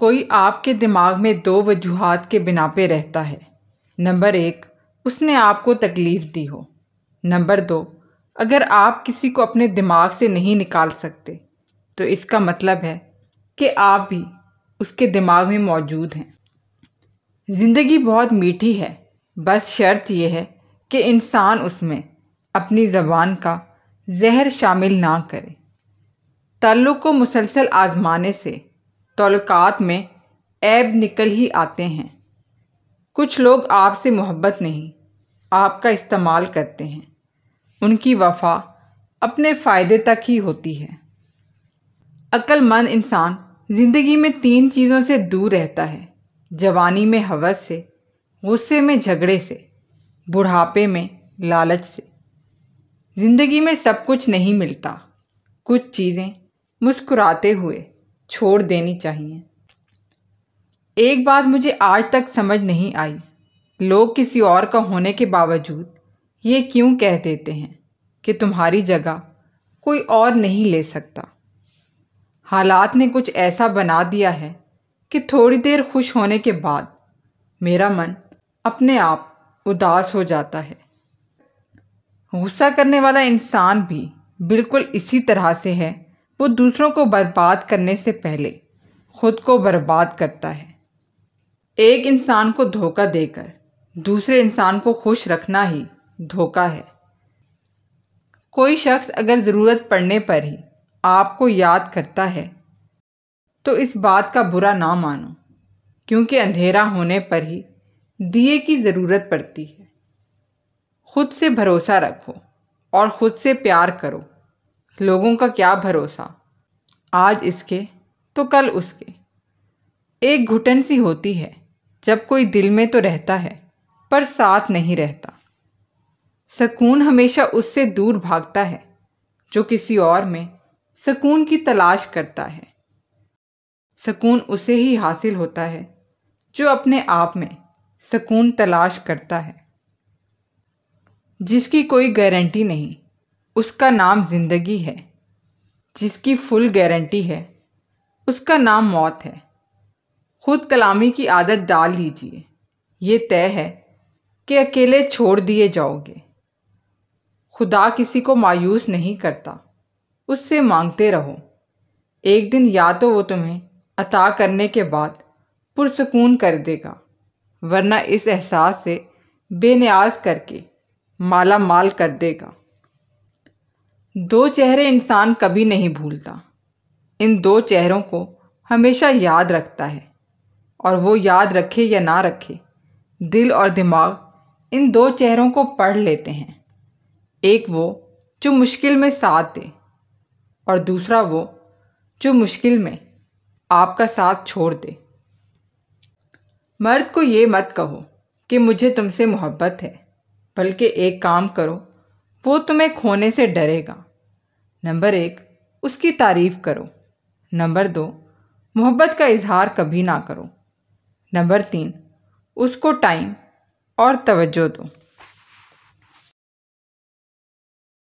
कोई आपके दिमाग में दो वजूहत के बिना पे रहता है नंबर एक उसने आपको तकलीफ़ दी हो नंबर दो अगर आप किसी को अपने दिमाग से नहीं निकाल सकते तो इसका मतलब है कि आप भी उसके दिमाग में मौजूद हैं ज़िंदगी बहुत मीठी है बस शर्त यह है कि इंसान उसमें अपनी ज़बान का जहर शामिल ना करे ताल्लुक़ को मुसलसल आज़माने से तल्लक़ात में ऐब निकल ही आते हैं कुछ लोग आपसे मोहब्बत नहीं आपका इस्तेमाल करते हैं उनकी वफा अपने फ़ायदे तक ही होती है अक्लमंद इंसान ज़िंदगी में तीन चीज़ों से दूर रहता है जवानी में हवस से गुस्से में झगड़े से बुढ़ापे में लालच से ज़िंदगी में सब कुछ नहीं मिलता कुछ चीज़ें मुस्कुराते हुए छोड़ देनी चाहिए एक बात मुझे आज तक समझ नहीं आई लोग किसी और का होने के बावजूद ये क्यों कह देते हैं कि तुम्हारी जगह कोई और नहीं ले सकता हालात ने कुछ ऐसा बना दिया है कि थोड़ी देर खुश होने के बाद मेरा मन अपने आप उदास हो जाता है गुस्सा करने वाला इंसान भी बिल्कुल इसी तरह से है वो दूसरों को बर्बाद करने से पहले खुद को बर्बाद करता है एक इंसान को धोखा देकर दूसरे इंसान को खुश रखना ही धोखा है कोई शख्स अगर ज़रूरत पड़ने पर ही आपको याद करता है तो इस बात का बुरा ना मानो क्योंकि अंधेरा होने पर ही दिए की ज़रूरत पड़ती है खुद से भरोसा रखो और ख़ुद से प्यार करो लोगों का क्या भरोसा आज इसके तो कल उसके एक घुटन सी होती है जब कोई दिल में तो रहता है पर साथ नहीं रहता सकून हमेशा उससे दूर भागता है जो किसी और में सकून की तलाश करता है सकून उसे ही हासिल होता है जो अपने आप में सकून तलाश करता है जिसकी कोई गारंटी नहीं उसका नाम ज़िंदगी है जिसकी फुल गारंटी है उसका नाम मौत है खुद कलामी की आदत डाल लीजिए ये तय है कि अकेले छोड़ दिए जाओगे खुदा किसी को मायूस नहीं करता उससे मांगते रहो एक दिन या तो वो तुम्हें अता करने के बाद पुरसकून कर देगा वरना इस एहसास से बेनियाज करके माला माल कर देगा दो चेहरे इंसान कभी नहीं भूलता इन दो चेहरों को हमेशा याद रखता है और वो याद रखे या ना रखे दिल और दिमाग इन दो चेहरों को पढ़ लेते हैं एक वो जो मुश्किल में साथ दे और दूसरा वो जो मुश्किल में आपका साथ छोड़ दे मर्द को ये मत कहो कि मुझे तुमसे मोहब्बत है बल्कि एक काम करो वो तुम्हें खोने से डरेगा नंबर एक उसकी तारीफ़ करो नंबर दो मोहब्बत का इजहार कभी ना करो नंबर तीन उसको टाइम और तवज्जो दो